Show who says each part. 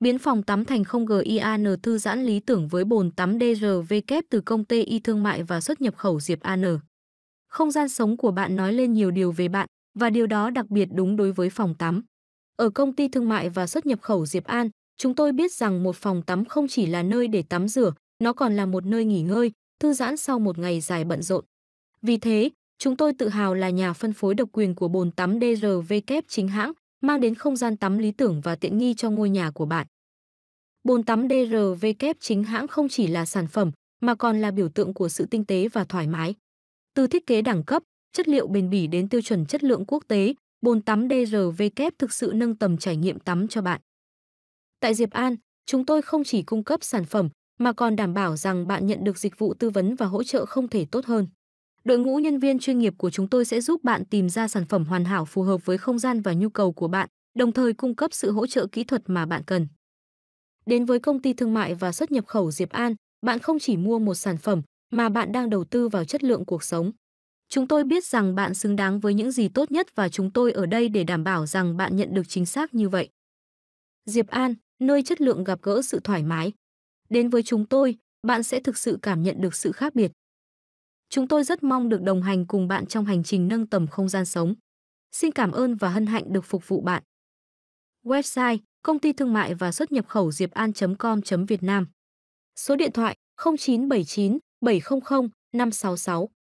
Speaker 1: biến phòng tắm thành không GIAN thư giãn lý tưởng với bồn tắm DRV kép từ công ty y thương mại và xuất nhập khẩu Diệp AN. Không gian sống của bạn nói lên nhiều điều về bạn và điều đó đặc biệt đúng đối với phòng tắm. Ở công ty thương mại và xuất nhập khẩu Diệp An, chúng tôi biết rằng một phòng tắm không chỉ là nơi để tắm rửa, nó còn là một nơi nghỉ ngơi, thư giãn sau một ngày dài bận rộn. Vì thế, chúng tôi tự hào là nhà phân phối độc quyền của bồn tắm DRV kép chính hãng, mang đến không gian tắm lý tưởng và tiện nghi cho ngôi nhà của bạn. Bồn tắm DRV kép chính hãng không chỉ là sản phẩm mà còn là biểu tượng của sự tinh tế và thoải mái. Từ thiết kế đẳng cấp, chất liệu bền bỉ đến tiêu chuẩn chất lượng quốc tế, bồn tắm DRV kép thực sự nâng tầm trải nghiệm tắm cho bạn. Tại Diệp An, chúng tôi không chỉ cung cấp sản phẩm mà còn đảm bảo rằng bạn nhận được dịch vụ tư vấn và hỗ trợ không thể tốt hơn. Đội ngũ nhân viên chuyên nghiệp của chúng tôi sẽ giúp bạn tìm ra sản phẩm hoàn hảo phù hợp với không gian và nhu cầu của bạn, đồng thời cung cấp sự hỗ trợ kỹ thuật mà bạn cần. Đến với công ty thương mại và xuất nhập khẩu Diệp An, bạn không chỉ mua một sản phẩm mà bạn đang đầu tư vào chất lượng cuộc sống. Chúng tôi biết rằng bạn xứng đáng với những gì tốt nhất và chúng tôi ở đây để đảm bảo rằng bạn nhận được chính xác như vậy. Diệp An, nơi chất lượng gặp gỡ sự thoải mái. Đến với chúng tôi, bạn sẽ thực sự cảm nhận được sự khác biệt. Chúng tôi rất mong được đồng hành cùng bạn trong hành trình nâng tầm không gian sống. Xin cảm ơn và hân hạnh được phục vụ bạn. Website Công ty Thương mại và Xuất nhập khẩu Diệp An.com.Việt Nam Số điện thoại 0979 700 566